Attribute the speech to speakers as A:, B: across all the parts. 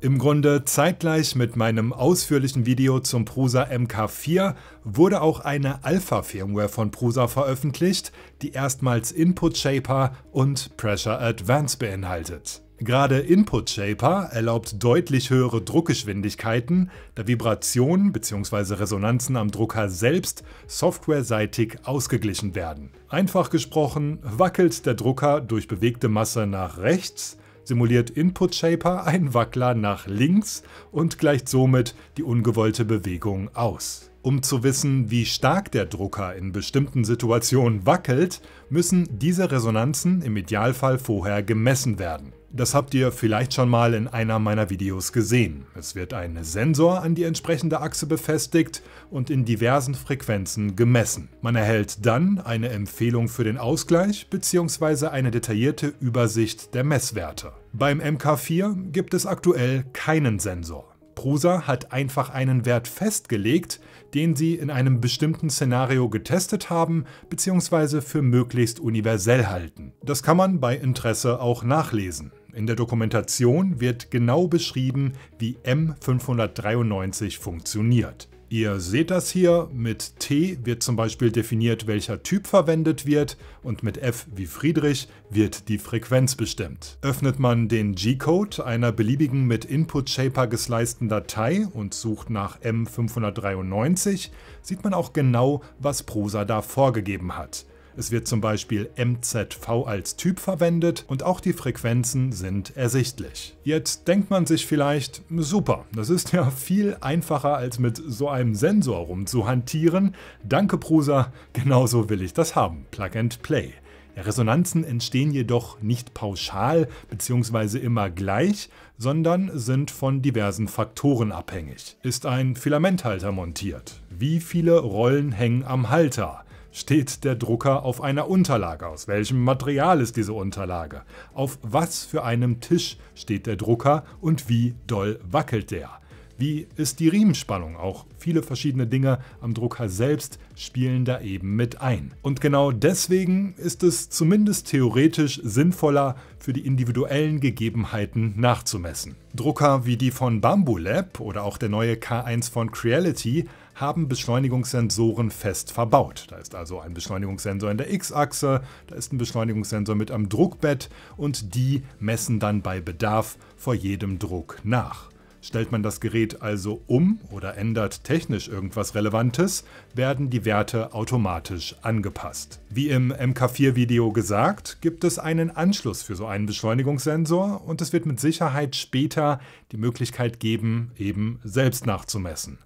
A: Im Grunde zeitgleich mit meinem ausführlichen Video zum Prusa MK4 wurde auch eine Alpha-Firmware von Prusa veröffentlicht, die erstmals Input Shaper und Pressure Advance beinhaltet. Gerade Input Shaper erlaubt deutlich höhere Druckgeschwindigkeiten, da Vibrationen bzw. Resonanzen am Drucker selbst softwareseitig ausgeglichen werden. Einfach gesprochen wackelt der Drucker durch bewegte Masse nach rechts, simuliert Input Shaper einen Wackler nach links und gleicht somit die ungewollte Bewegung aus. Um zu wissen, wie stark der Drucker in bestimmten Situationen wackelt, müssen diese Resonanzen im Idealfall vorher gemessen werden. Das habt ihr vielleicht schon mal in einer meiner Videos gesehen. Es wird ein Sensor an die entsprechende Achse befestigt und in diversen Frequenzen gemessen. Man erhält dann eine Empfehlung für den Ausgleich bzw. eine detaillierte Übersicht der Messwerte. Beim MK4 gibt es aktuell keinen Sensor. Prusa hat einfach einen Wert festgelegt, den sie in einem bestimmten Szenario getestet haben bzw. für möglichst universell halten. Das kann man bei Interesse auch nachlesen. In der Dokumentation wird genau beschrieben, wie M593 funktioniert. Ihr seht das hier, mit T wird zum Beispiel definiert, welcher Typ verwendet wird und mit F wie Friedrich wird die Frequenz bestimmt. Öffnet man den G-Code einer beliebigen mit Input Shaper gesleisten Datei und sucht nach M593, sieht man auch genau, was Prosa da vorgegeben hat. Es wird zum Beispiel MZV als Typ verwendet und auch die Frequenzen sind ersichtlich. Jetzt denkt man sich vielleicht, super, das ist ja viel einfacher als mit so einem Sensor rumzuhantieren. Danke Prusa, genauso will ich das haben, Plug and Play. Resonanzen entstehen jedoch nicht pauschal bzw. immer gleich, sondern sind von diversen Faktoren abhängig. Ist ein Filamenthalter montiert? Wie viele Rollen hängen am Halter? Steht der Drucker auf einer Unterlage? Aus welchem Material ist diese Unterlage? Auf was für einem Tisch steht der Drucker und wie doll wackelt der? Wie ist die Riemenspannung? Auch viele verschiedene Dinge am Drucker selbst spielen da eben mit ein. Und genau deswegen ist es zumindest theoretisch sinnvoller, für die individuellen Gegebenheiten nachzumessen. Drucker wie die von Bamboo Lab oder auch der neue K1 von Creality haben Beschleunigungssensoren fest verbaut. Da ist also ein Beschleunigungssensor in der X-Achse, da ist ein Beschleunigungssensor mit am Druckbett und die messen dann bei Bedarf vor jedem Druck nach. Stellt man das Gerät also um oder ändert technisch irgendwas Relevantes, werden die Werte automatisch angepasst. Wie im MK4-Video gesagt, gibt es einen Anschluss für so einen Beschleunigungssensor und es wird mit Sicherheit später die Möglichkeit geben, eben selbst nachzumessen.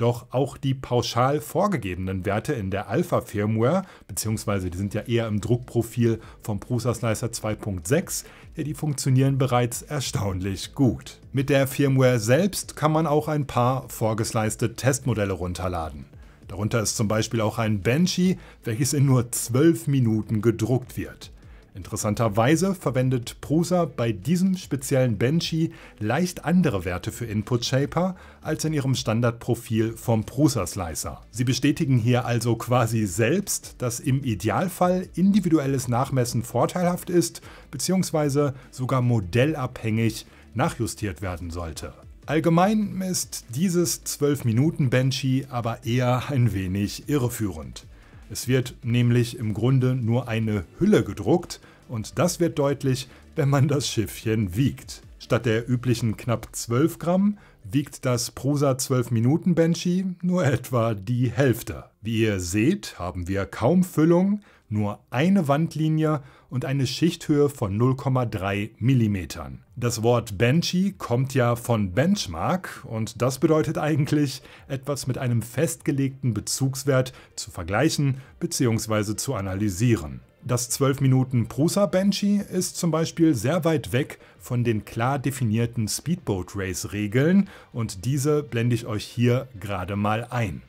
A: Doch auch die pauschal vorgegebenen Werte in der Alpha-Firmware, beziehungsweise die sind ja eher im Druckprofil vom Prusa Slicer 2.6, die funktionieren bereits erstaunlich gut. Mit der Firmware selbst kann man auch ein paar vorgesleiste Testmodelle runterladen. Darunter ist zum Beispiel auch ein Banshee, welches in nur 12 Minuten gedruckt wird. Interessanterweise verwendet Prusa bei diesem speziellen Benchy leicht andere Werte für Input Shaper als in ihrem Standardprofil vom Prusa Slicer. Sie bestätigen hier also quasi selbst, dass im Idealfall individuelles Nachmessen vorteilhaft ist bzw. sogar modellabhängig nachjustiert werden sollte. Allgemein ist dieses 12 minuten benchy aber eher ein wenig irreführend. Es wird nämlich im Grunde nur eine Hülle gedruckt und das wird deutlich, wenn man das Schiffchen wiegt. Statt der üblichen knapp 12 Gramm wiegt das Prusa 12 Minuten Banshee nur etwa die Hälfte. Wie ihr seht, haben wir kaum Füllung nur eine Wandlinie und eine Schichthöhe von 0,3 mm. Das Wort Banshee kommt ja von Benchmark und das bedeutet eigentlich, etwas mit einem festgelegten Bezugswert zu vergleichen bzw. zu analysieren. Das 12 Minuten Prusa Banshee ist zum Beispiel sehr weit weg von den klar definierten Speedboat Race Regeln und diese blende ich euch hier gerade mal ein.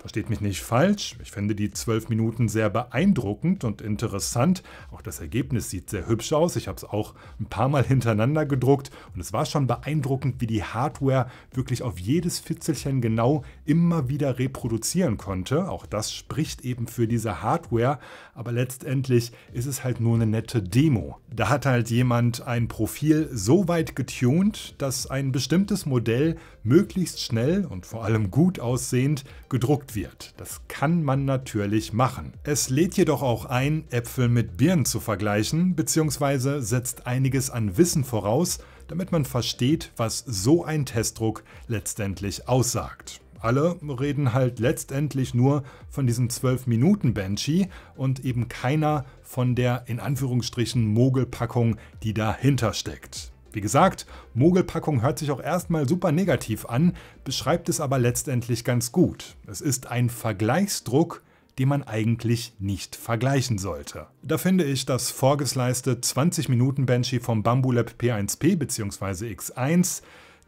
A: Versteht mich nicht falsch, ich finde die zwölf Minuten sehr beeindruckend und interessant. Auch das Ergebnis sieht sehr hübsch aus. Ich habe es auch ein paar Mal hintereinander gedruckt und es war schon beeindruckend, wie die Hardware wirklich auf jedes Fitzelchen genau immer wieder reproduzieren konnte. Auch das spricht eben für diese Hardware, aber letztendlich ist es halt nur eine nette Demo. Da hat halt jemand ein Profil so weit getunt, dass ein bestimmtes Modell möglichst schnell und vor allem gut aussehend gedruckt wird. Das kann man natürlich machen. Es lädt jedoch auch ein, Äpfel mit Birnen zu vergleichen, beziehungsweise setzt einiges an Wissen voraus, damit man versteht, was so ein Testdruck letztendlich aussagt alle reden halt letztendlich nur von diesem 12-Minuten-Banshee und eben keiner von der in Anführungsstrichen Mogelpackung, die dahinter steckt. Wie gesagt, Mogelpackung hört sich auch erstmal super negativ an, beschreibt es aber letztendlich ganz gut. Es ist ein Vergleichsdruck, den man eigentlich nicht vergleichen sollte. Da finde ich das vorgesleiste 20 Minuten Banshee vom Bamboo Lab P1P bzw. X1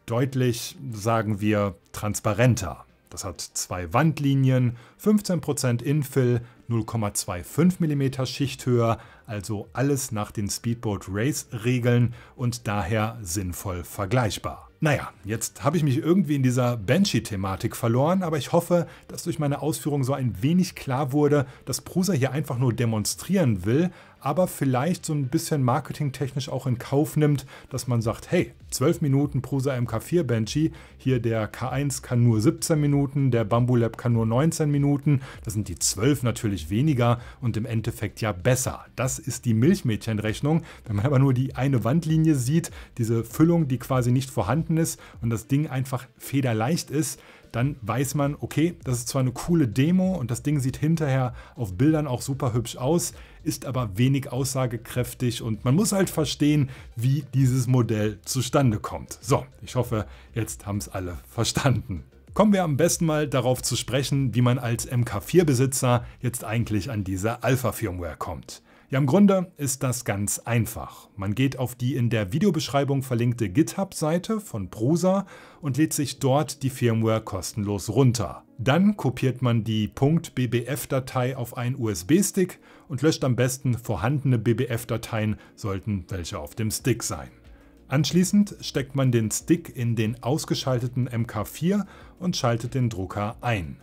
A: deutlich, sagen wir, transparenter. Das hat zwei Wandlinien, 15% Infill, 0,25 mm Schichthöhe, also alles nach den Speedboat Race Regeln und daher sinnvoll vergleichbar. Naja, jetzt habe ich mich irgendwie in dieser Banshee-Thematik verloren, aber ich hoffe, dass durch meine Ausführungen so ein wenig klar wurde, dass Prusa hier einfach nur demonstrieren will, aber vielleicht so ein bisschen marketingtechnisch auch in Kauf nimmt, dass man sagt, hey, 12 Minuten Prusa MK4 Benchy, hier der K1 kann nur 17 Minuten, der Bamboo Lab kann nur 19 Minuten, das sind die 12 natürlich weniger und im Endeffekt ja besser. Das ist die Milchmädchenrechnung. Wenn man aber nur die eine Wandlinie sieht, diese Füllung, die quasi nicht vorhanden ist und das Ding einfach federleicht ist, dann weiß man, okay, das ist zwar eine coole Demo und das Ding sieht hinterher auf Bildern auch super hübsch aus, ist aber wenig aussagekräftig und man muss halt verstehen, wie dieses Modell zustande kommt. So, ich hoffe, jetzt haben es alle verstanden. Kommen wir am besten mal darauf zu sprechen, wie man als MK4-Besitzer jetzt eigentlich an diese Alpha-Firmware kommt. Ja, im Grunde ist das ganz einfach. Man geht auf die in der Videobeschreibung verlinkte GitHub-Seite von Prusa und lädt sich dort die Firmware kostenlos runter. Dann kopiert man die .bbf-Datei auf einen USB-Stick und löscht am besten vorhandene BBF-Dateien, sollten welche auf dem Stick sein. Anschließend steckt man den Stick in den ausgeschalteten MK4 und schaltet den Drucker ein.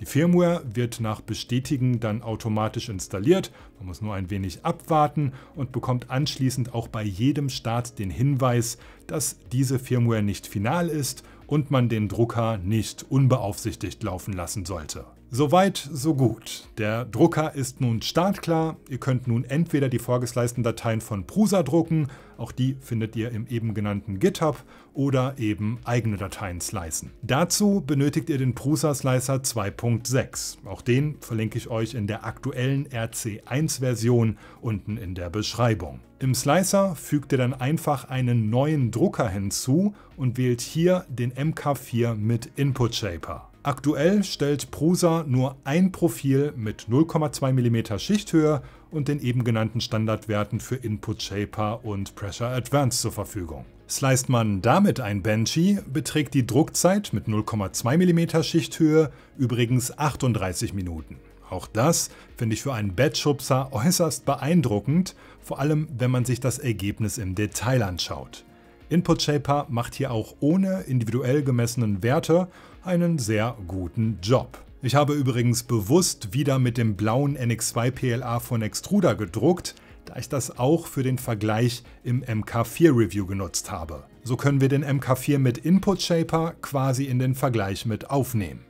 A: Die Firmware wird nach Bestätigen dann automatisch installiert, man muss nur ein wenig abwarten und bekommt anschließend auch bei jedem Start den Hinweis, dass diese Firmware nicht final ist und man den Drucker nicht unbeaufsichtigt laufen lassen sollte. Soweit, so gut. Der Drucker ist nun startklar. Ihr könnt nun entweder die vorgesleisten Dateien von Prusa drucken, auch die findet ihr im eben genannten GitHub, oder eben eigene Dateien slicen. Dazu benötigt ihr den Prusa Slicer 2.6. Auch den verlinke ich euch in der aktuellen RC1-Version unten in der Beschreibung. Im Slicer fügt ihr dann einfach einen neuen Drucker hinzu und wählt hier den MK4 mit Input Shaper. Aktuell stellt Prusa nur ein Profil mit 0,2 mm Schichthöhe und den eben genannten Standardwerten für Input Shaper und Pressure Advance zur Verfügung. Sliced man damit ein Banshee, beträgt die Druckzeit mit 0,2 mm Schichthöhe übrigens 38 Minuten. Auch das finde ich für einen Bettschubser äußerst beeindruckend, vor allem wenn man sich das Ergebnis im Detail anschaut. Input Shaper macht hier auch ohne individuell gemessenen Werte einen sehr guten Job. Ich habe übrigens bewusst wieder mit dem blauen NX2 PLA von Extruder gedruckt, da ich das auch für den Vergleich im MK4 Review genutzt habe. So können wir den MK4 mit Input Shaper quasi in den Vergleich mit aufnehmen.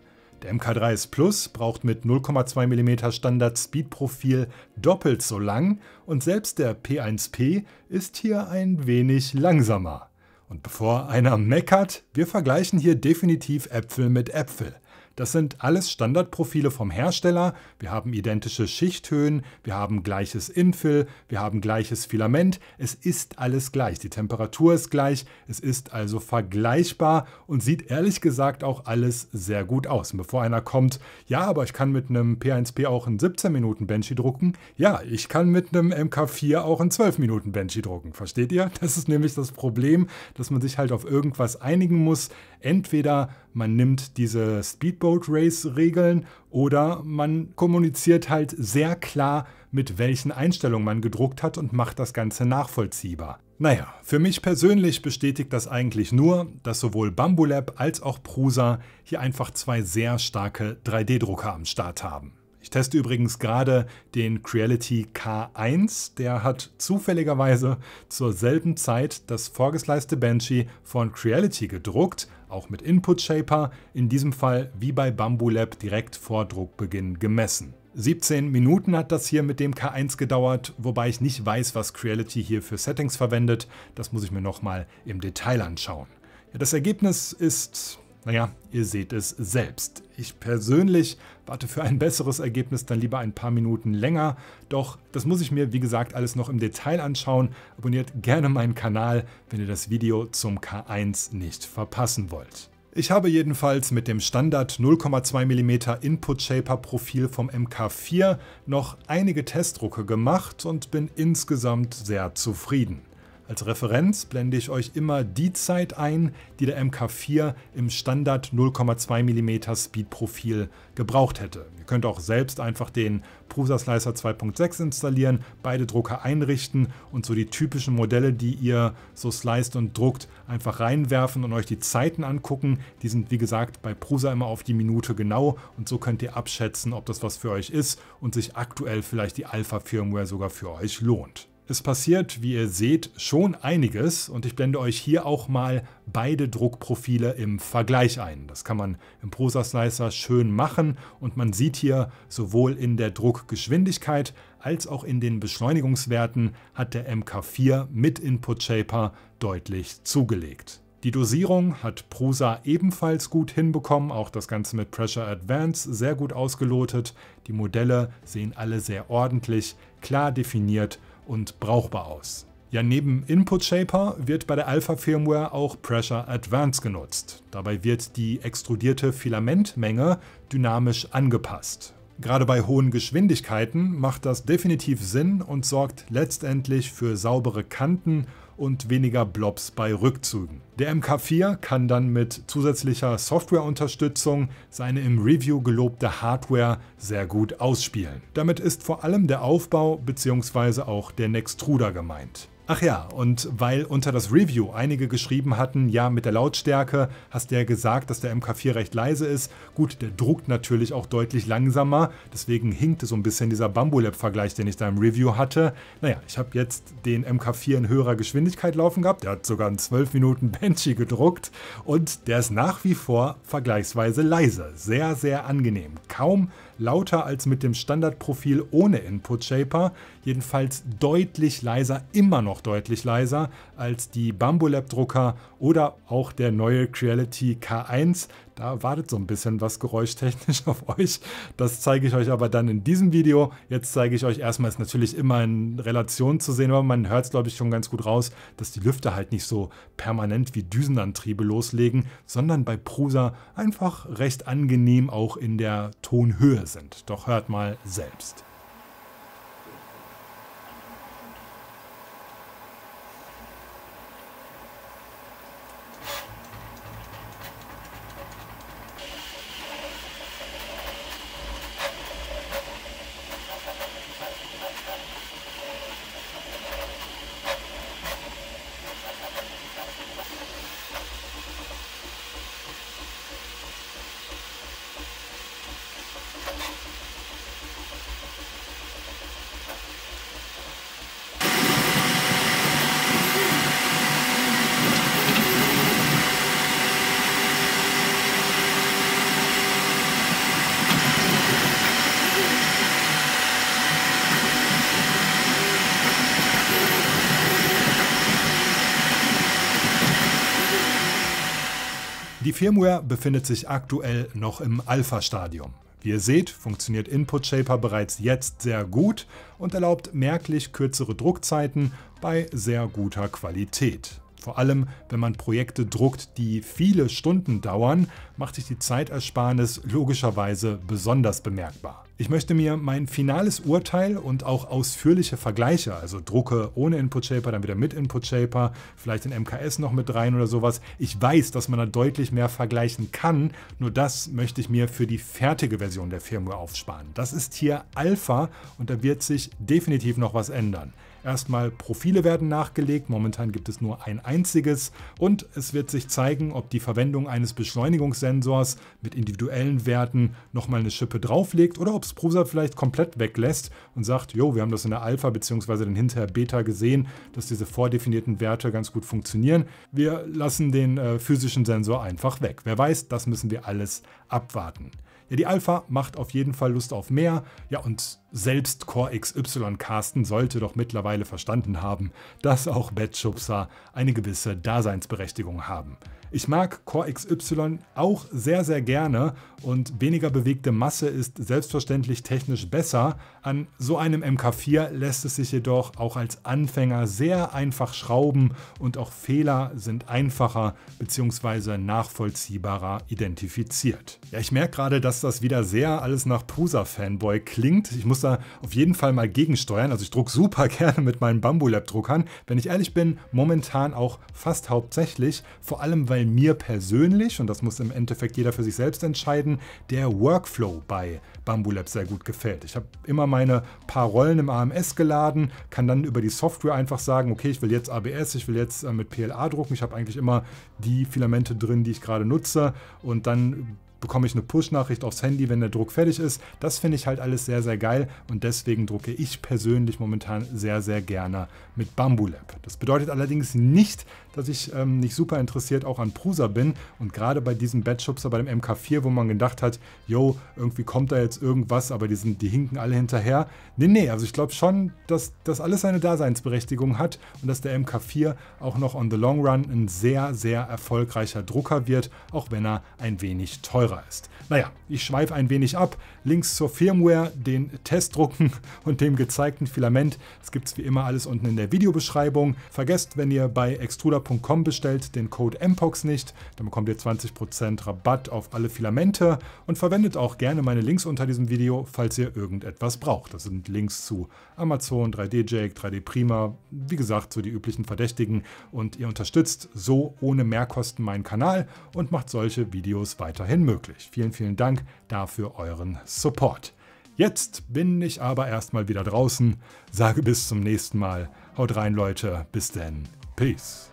A: Der MK3S Plus braucht mit 0,2 mm Standard Speed Profil doppelt so lang und selbst der P1P ist hier ein wenig langsamer. Und bevor einer meckert, wir vergleichen hier definitiv Äpfel mit Äpfel. Das sind alles Standardprofile vom Hersteller. Wir haben identische Schichthöhen, wir haben gleiches Infill, wir haben gleiches Filament. Es ist alles gleich. Die Temperatur ist gleich, es ist also vergleichbar und sieht ehrlich gesagt auch alles sehr gut aus. Und bevor einer kommt, ja, aber ich kann mit einem P1P auch einen 17 Minuten Benchy drucken. Ja, ich kann mit einem MK4 auch einen 12 Minuten Benchy drucken. Versteht ihr? Das ist nämlich das Problem, dass man sich halt auf irgendwas einigen muss. Entweder man nimmt diese Speedbox Speedboat Race Regeln oder man kommuniziert halt sehr klar, mit welchen Einstellungen man gedruckt hat und macht das Ganze nachvollziehbar. Naja, für mich persönlich bestätigt das eigentlich nur, dass sowohl Bambulab als auch Prusa hier einfach zwei sehr starke 3D-Drucker am Start haben. Ich teste übrigens gerade den Creality K1. Der hat zufälligerweise zur selben Zeit das vorgesleiste Banshee von Creality gedruckt, auch mit Input Shaper, in diesem Fall wie bei Bamboo Lab direkt vor Druckbeginn gemessen. 17 Minuten hat das hier mit dem K1 gedauert, wobei ich nicht weiß, was Creality hier für Settings verwendet. Das muss ich mir nochmal im Detail anschauen. Ja, das Ergebnis ist naja, ihr seht es selbst. Ich persönlich warte für ein besseres Ergebnis dann lieber ein paar Minuten länger, doch das muss ich mir wie gesagt alles noch im Detail anschauen. Abonniert gerne meinen Kanal, wenn ihr das Video zum K1 nicht verpassen wollt. Ich habe jedenfalls mit dem Standard 0,2 mm Input Shaper Profil vom MK4 noch einige Testdrucke gemacht und bin insgesamt sehr zufrieden. Als Referenz blende ich euch immer die Zeit ein, die der MK4 im Standard 0,2 mm Speed-Profil gebraucht hätte. Ihr könnt auch selbst einfach den Prusa Slicer 2.6 installieren, beide Drucker einrichten und so die typischen Modelle, die ihr so sliced und druckt, einfach reinwerfen und euch die Zeiten angucken. Die sind wie gesagt bei Prusa immer auf die Minute genau und so könnt ihr abschätzen, ob das was für euch ist und sich aktuell vielleicht die Alpha-Firmware sogar für euch lohnt. Es passiert, wie ihr seht, schon einiges und ich blende euch hier auch mal beide Druckprofile im Vergleich ein. Das kann man im Prosa Slicer schön machen und man sieht hier sowohl in der Druckgeschwindigkeit als auch in den Beschleunigungswerten hat der MK4 mit Input Shaper deutlich zugelegt. Die Dosierung hat Prusa ebenfalls gut hinbekommen, auch das Ganze mit Pressure Advance sehr gut ausgelotet. Die Modelle sehen alle sehr ordentlich, klar definiert und brauchbar aus. Ja, neben Input Shaper wird bei der Alpha Firmware auch Pressure Advance genutzt. Dabei wird die extrudierte Filamentmenge dynamisch angepasst. Gerade bei hohen Geschwindigkeiten macht das definitiv Sinn und sorgt letztendlich für saubere Kanten und weniger Blobs bei Rückzügen. Der MK4 kann dann mit zusätzlicher Softwareunterstützung seine im Review gelobte Hardware sehr gut ausspielen. Damit ist vor allem der Aufbau bzw. auch der Nextruder gemeint. Ach ja, und weil unter das Review einige geschrieben hatten, ja, mit der Lautstärke hast du ja gesagt, dass der MK4 recht leise ist. Gut, der druckt natürlich auch deutlich langsamer, deswegen hinkte so ein bisschen dieser Bambulab-Vergleich, den ich da im Review hatte. Naja, ich habe jetzt den MK4 in höherer Geschwindigkeit laufen gehabt, der hat sogar in 12 Minuten Benchy gedruckt und der ist nach wie vor vergleichsweise leise. Sehr, sehr angenehm. Kaum lauter als mit dem Standardprofil ohne Input Shaper, jedenfalls deutlich leiser, immer noch deutlich leiser als die Bamboo Lab Drucker oder auch der neue Creality K1, da wartet so ein bisschen was geräuschtechnisch auf euch. Das zeige ich euch aber dann in diesem Video. Jetzt zeige ich euch erstmal, ist natürlich immer in Relation zu sehen, aber man hört es glaube ich schon ganz gut raus, dass die Lüfter halt nicht so permanent wie Düsenantriebe loslegen, sondern bei Prusa einfach recht angenehm auch in der Tonhöhe sind. Doch hört mal selbst. Die Firmware befindet sich aktuell noch im Alpha-Stadium. Wie ihr seht, funktioniert Input Shaper bereits jetzt sehr gut und erlaubt merklich kürzere Druckzeiten bei sehr guter Qualität. Vor allem, wenn man Projekte druckt, die viele Stunden dauern, macht sich die Zeitersparnis logischerweise besonders bemerkbar. Ich möchte mir mein finales Urteil und auch ausführliche Vergleiche, also Drucke ohne Input Shaper, dann wieder mit Input Shaper, vielleicht in MKS noch mit rein oder sowas. Ich weiß, dass man da deutlich mehr vergleichen kann, nur das möchte ich mir für die fertige Version der Firmware aufsparen. Das ist hier Alpha und da wird sich definitiv noch was ändern. Erstmal Profile werden nachgelegt, momentan gibt es nur ein einziges und es wird sich zeigen, ob die Verwendung eines Beschleunigungssensors mit individuellen Werten nochmal eine Schippe drauflegt oder ob es Prusa vielleicht komplett weglässt und sagt, jo, wir haben das in der Alpha bzw. dann hinterher Beta gesehen, dass diese vordefinierten Werte ganz gut funktionieren. Wir lassen den äh, physischen Sensor einfach weg. Wer weiß, das müssen wir alles abwarten. Ja, die Alpha macht auf jeden Fall Lust auf mehr. Ja, und selbst Core XY Carsten sollte doch mittlerweile verstanden haben, dass auch Bettschubser eine gewisse Daseinsberechtigung haben. Ich mag Core XY auch sehr, sehr gerne und weniger bewegte Masse ist selbstverständlich technisch besser. An so einem MK4 lässt es sich jedoch auch als Anfänger sehr einfach schrauben und auch Fehler sind einfacher bzw. nachvollziehbarer identifiziert. Ja, ich merke gerade, dass das wieder sehr alles nach pusa fanboy klingt. Ich muss da auf jeden Fall mal gegensteuern. Also ich drucke super gerne mit meinen Bamboo-Lab-Druckern. Wenn ich ehrlich bin, momentan auch fast hauptsächlich, vor allem weil Fall mir persönlich, und das muss im Endeffekt jeder für sich selbst entscheiden, der Workflow bei Bamboo Lab sehr gut gefällt. Ich habe immer meine paar Rollen im AMS geladen, kann dann über die Software einfach sagen, okay, ich will jetzt ABS, ich will jetzt äh, mit PLA drucken. Ich habe eigentlich immer die Filamente drin, die ich gerade nutze und dann bekomme ich eine Push-Nachricht aufs Handy, wenn der Druck fertig ist. Das finde ich halt alles sehr, sehr geil und deswegen drucke ich persönlich momentan sehr, sehr gerne mit Bamboo Lab. Das bedeutet allerdings nicht, dass ich ähm, nicht super interessiert auch an Prusa bin und gerade bei diesem Batchschubser, bei dem MK4, wo man gedacht hat, yo, irgendwie kommt da jetzt irgendwas, aber die, sind, die hinken alle hinterher. Nee, nee, also ich glaube schon, dass das alles seine Daseinsberechtigung hat und dass der MK4 auch noch on the long run ein sehr, sehr erfolgreicher Drucker wird, auch wenn er ein wenig teurer teurer ist. Naja, ich schweife ein wenig ab. Links zur Firmware, den Testdrucken und dem gezeigten Filament. Das gibt es wie immer alles unten in der Videobeschreibung. Vergesst, wenn ihr bei extruder.com bestellt, den Code MPOX nicht. Dann bekommt ihr 20% Rabatt auf alle Filamente und verwendet auch gerne meine Links unter diesem Video, falls ihr irgendetwas braucht. Das sind Links zu Amazon, 3D-Jake, 3D Prima, wie gesagt, so die üblichen Verdächtigen. Und ihr unterstützt so ohne Mehrkosten meinen Kanal und macht solche Videos weiterhin möglich möglich. Vielen, vielen Dank dafür euren Support. Jetzt bin ich aber erstmal wieder draußen, sage bis zum nächsten Mal. Haut rein, Leute. Bis denn. Peace.